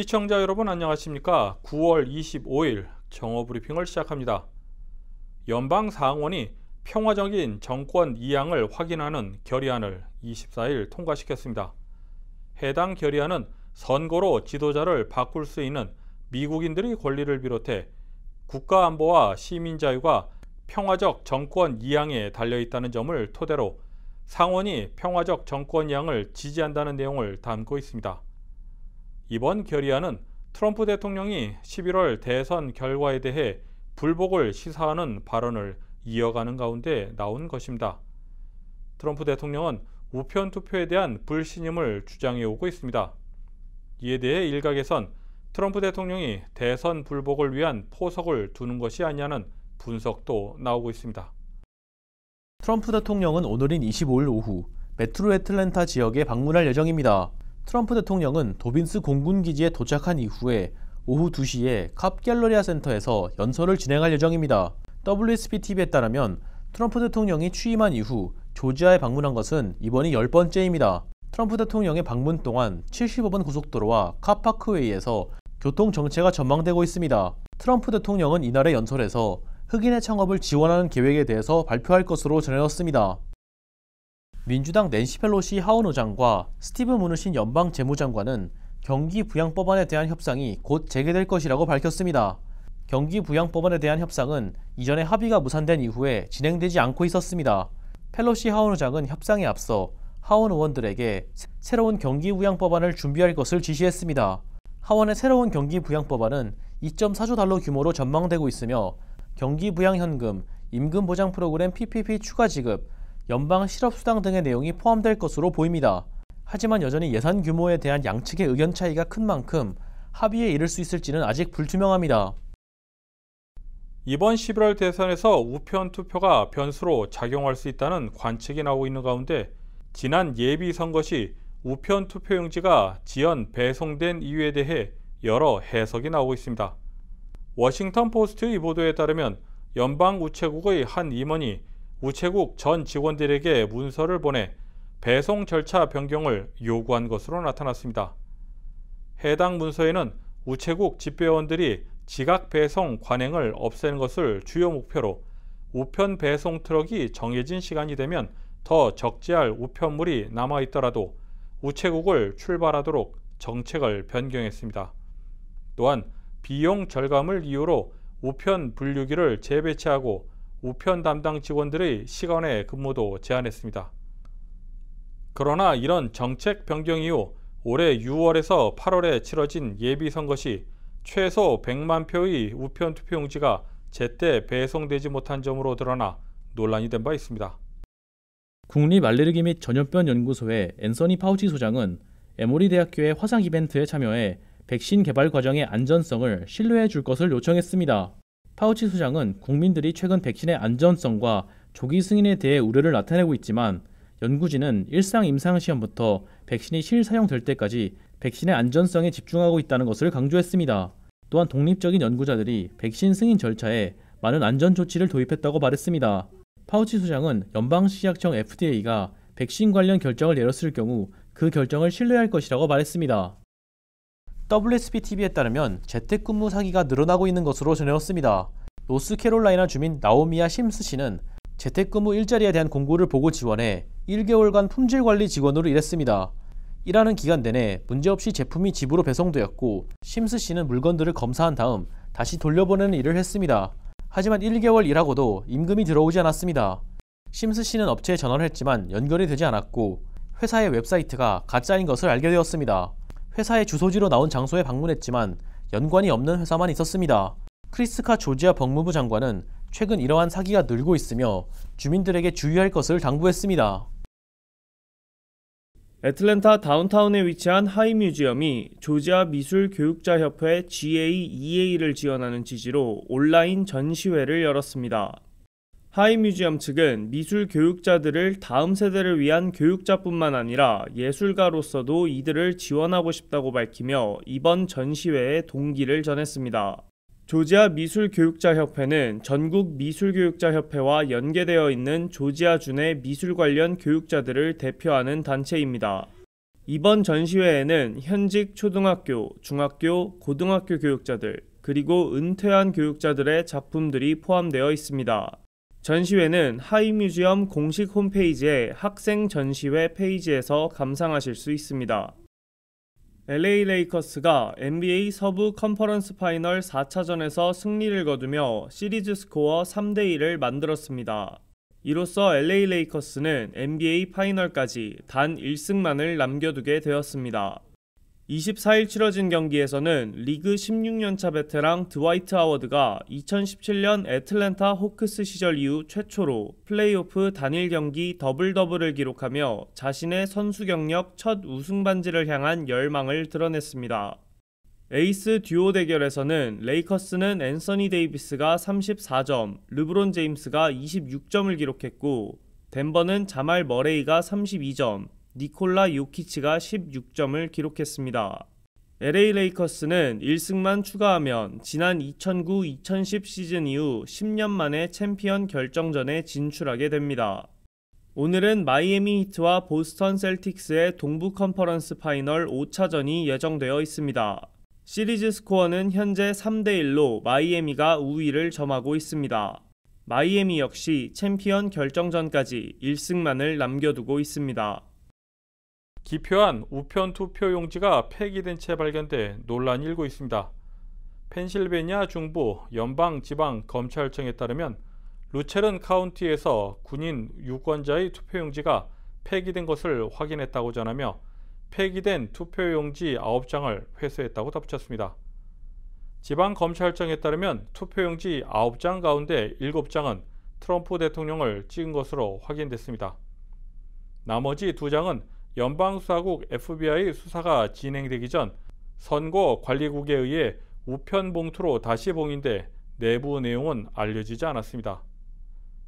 시청자 여러분 안녕하십니까? 9월 25일 정오 브리핑을 시작합니다. 연방 상원이 평화적인 정권 이양을 확인하는 결의안을 24일 통과시켰습니다. 해당 결의안은 선거로 지도자를 바꿀 수 있는 미국인들의 권리를 비롯해 국가 안보와 시민 자유가 평화적 정권 이양에 달려 있다는 점을 토대로 상원이 평화적 정권 이양을 지지한다는 내용을 담고 있습니다. 이번 결의안은 트럼프 대통령이 11월 대선 결과에 대해 불복을 시사하는 발언을 이어가는 가운데 나온 것입니다. 트럼프 대통령은 우편 투표에 대한 불신임을 주장해 오고 있습니다. 이에 대해 일각에선 트럼프 대통령이 대선 불복을 위한 포석을 두는 것이 아니냐는 분석도 나오고 있습니다. 트럼프 대통령은 오늘인 25일 오후 메트로 애틀랜타 지역에 방문할 예정입니다. 트럼프 대통령은 도빈스 공군기지에 도착한 이후에 오후 2시에 캅 갤러리아 센터에서 연설을 진행할 예정입니다. WSPTV에 따르면 트럼프 대통령이 취임한 이후 조지아에 방문한 것은 이번이 1번째입니다 트럼프 대통령의 방문 동안 75번 고속도로와 카파크웨이에서 교통 정체가 전망되고 있습니다. 트럼프 대통령은 이날의 연설에서 흑인의 창업을 지원하는 계획에 대해서 발표할 것으로 전해졌습니다. 민주당 낸시 펠로시 하원 의장과 스티브 무누신 연방 재무장관은 경기 부양법안에 대한 협상이 곧 재개될 것이라고 밝혔습니다. 경기 부양법안에 대한 협상은 이전에 합의가 무산된 이후에 진행되지 않고 있었습니다. 펠로시 하원 의장은 협상에 앞서 하원 의원들에게 새로운 경기 부양법안을 준비할 것을 지시했습니다. 하원의 새로운 경기 부양법안은 2.4조 달러 규모로 전망되고 있으며 경기 부양 현금, 임금 보장 프로그램 PPP 추가 지급, 연방 실업수당 등의 내용이 포함될 것으로 보입니다. 하지만 여전히 예산 규모에 대한 양측의 의견 차이가 큰 만큼 합의에 이를 수 있을지는 아직 불투명합니다. 이번 11월 대선에서 우편 투표가 변수로 작용할 수 있다는 관측이 나오고 있는 가운데 지난 예비 선거 시 우편 투표용지가 지연 배송된 이유에 대해 여러 해석이 나오고 있습니다. 워싱턴 포스트의 보도에 따르면 연방 우체국의 한 임원이 우체국 전 직원들에게 문서를 보내 배송 절차 변경을 요구한 것으로 나타났습니다. 해당 문서에는 우체국 집배원들이 지각 배송 관행을 없애는 것을 주요 목표로 우편 배송 트럭이 정해진 시간이 되면 더 적재할 우편물이 남아 있더라도 우체국을 출발하도록 정책을 변경했습니다. 또한 비용 절감을 이유로 우편 분류기를 재배치하고 우편 담당 직원들의 시간외 근무도 제한했습니다. 그러나 이런 정책 변경 이후 올해 6월에서 8월에 치러진 예비선거 시 최소 100만 표의 우편 투표용지가 제때 배송되지 못한 점으로 드러나 논란이 된 바 있습니다. 국립 알레르기 및 전염병 연구소의 앤서니 파우치 소장은 에모리 대학교의 화상 이벤트에 참여해 백신 개발 과정의 안전성을 신뢰해 줄 것을 요청했습니다. 파우치 수장은 국민들이 최근 백신의 안전성과 조기 승인에 대해 우려를 나타내고 있지만 연구진은 일상 임상시험부터 백신이 실사용될 때까지 백신의 안전성에 집중하고 있다는 것을 강조했습니다. 또한 독립적인 연구자들이 백신 승인 절차에 많은 안전 조치를 도입했다고 말했습니다. 파우치 수장은 연방시약청 FDA가 백신 관련 결정을 내렸을 경우 그 결정을 신뢰할 것이라고 말했습니다. WSBTV에 따르면 재택근무 사기가 늘어나고 있는 것으로 전해졌습니다. 노스캐롤라이나 주민 나오미아 심스 씨는 재택근무 일자리에 대한 공고를 보고 지원해 1개월간 품질관리 직원으로 일했습니다. 일하는 기간 내내 문제없이 제품이 집으로 배송되었고 심스 씨는 물건들을 검사한 다음 다시 돌려보내는 일을 했습니다. 하지만 1개월 일하고도 임금이 들어오지 않았습니다. 심스 씨는 업체에 전화를 했지만 연결이 되지 않았고 회사의 웹사이트가 가짜인 것을 알게 되었습니다. 회사의 주소지로 나온 장소에 방문했지만 연관이 없는 회사만 있었습니다. 크리스카 조지아 법무부 장관은 최근 이러한 사기가 늘고 있으며 주민들에게 주의할 것을 당부했습니다. 애틀랜타 다운타운에 위치한 하이 뮤지엄이 조지아 미술 교육자 협회 GAEA를 지원하는 취지로 온라인 전시회를 열었습니다. 하이뮤지엄 측은 미술 교육자들을 다음 세대를 위한 교육자뿐만 아니라 예술가로서도 이들을 지원하고 싶다고 밝히며 이번 전시회에 동기를 전했습니다. 조지아 미술교육자협회는 전국 미술교육자협회와 연계되어 있는 조지아주 의 미술 관련 교육자들을 대표하는 단체입니다. 이번 전시회에는 현직 초등학교, 중학교, 고등학교 교육자들, 그리고 은퇴한 교육자들의 작품들이 포함되어 있습니다. 전시회는 하이뮤지엄 공식 홈페이지의 학생 전시회 페이지에서 감상하실 수 있습니다. LA 레이커스가 NBA 서부 컨퍼런스 파이널 4차전에서 승리를 거두며 시리즈 스코어 3대1을 만들었습니다. 이로써 LA 레이커스는 NBA 파이널까지 단 1승만을 남겨두게 되었습니다. 24일 치러진 경기에서는 리그 16년차 베테랑 드와이트 하워드가 2017년 애틀랜타 호크스 시절 이후 최초로 플레이오프 단일 경기 더블 더블을 기록하며 자신의 선수 경력 첫 우승 반지를 향한 열망을 드러냈습니다. 에이스 듀오 대결에서는 레이커스는 앤서니 데이비스가 34점, 르브론 제임스가 26점을 기록했고 덴버는 자말 머레이가 32점, 니콜라 요키치가 16점을 기록했습니다. LA 레이커스는 1승만 추가하면 지난 2009-2010 시즌 이후 10년 만에 챔피언 결정전에 진출하게 됩니다. 오늘은 마이애미 히트와 보스턴 셀틱스의 동부 컨퍼런스 파이널 5차전이 예정되어 있습니다. 시리즈 스코어는 현재 3대1로 마이애미가 우위를 점하고 있습니다. 마이애미 역시 챔피언 결정전까지 1승만을 남겨두고 있습니다. 기표한 우편 투표 용지가 폐기된 채 발견돼 논란이 일고 있습니다. 펜실베니아 중부 연방 지방 검찰청에 따르면 루체른 카운티에서 군인 유권자의 투표용지가 폐기된 것을 확인했다고 전하며 폐기된 투표용지 9장을 회수했다고 덧붙였습니다. 지방검찰청에 따르면 투표용지 9장 가운데 7장은 트럼프 대통령을 찍은 것으로 확인됐습니다. 나머지 2장은 연방수사국 FBI 수사가 진행되기 전 선거관리국에 의해 우편 봉투로 다시 봉인돼 내부 내용은 알려지지 않았습니다.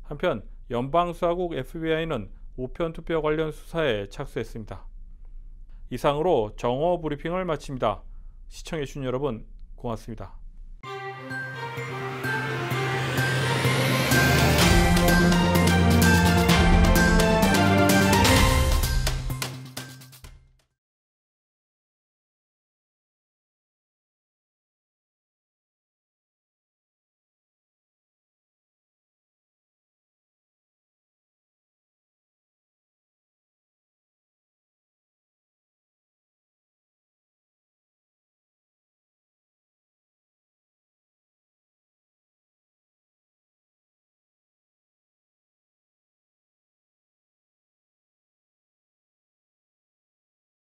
한편 연방수사국 FBI는 우편 투표 관련 수사에 착수했습니다. 이상으로 정어 브리핑을 마칩니다. 시청해주신 여러분 고맙습니다.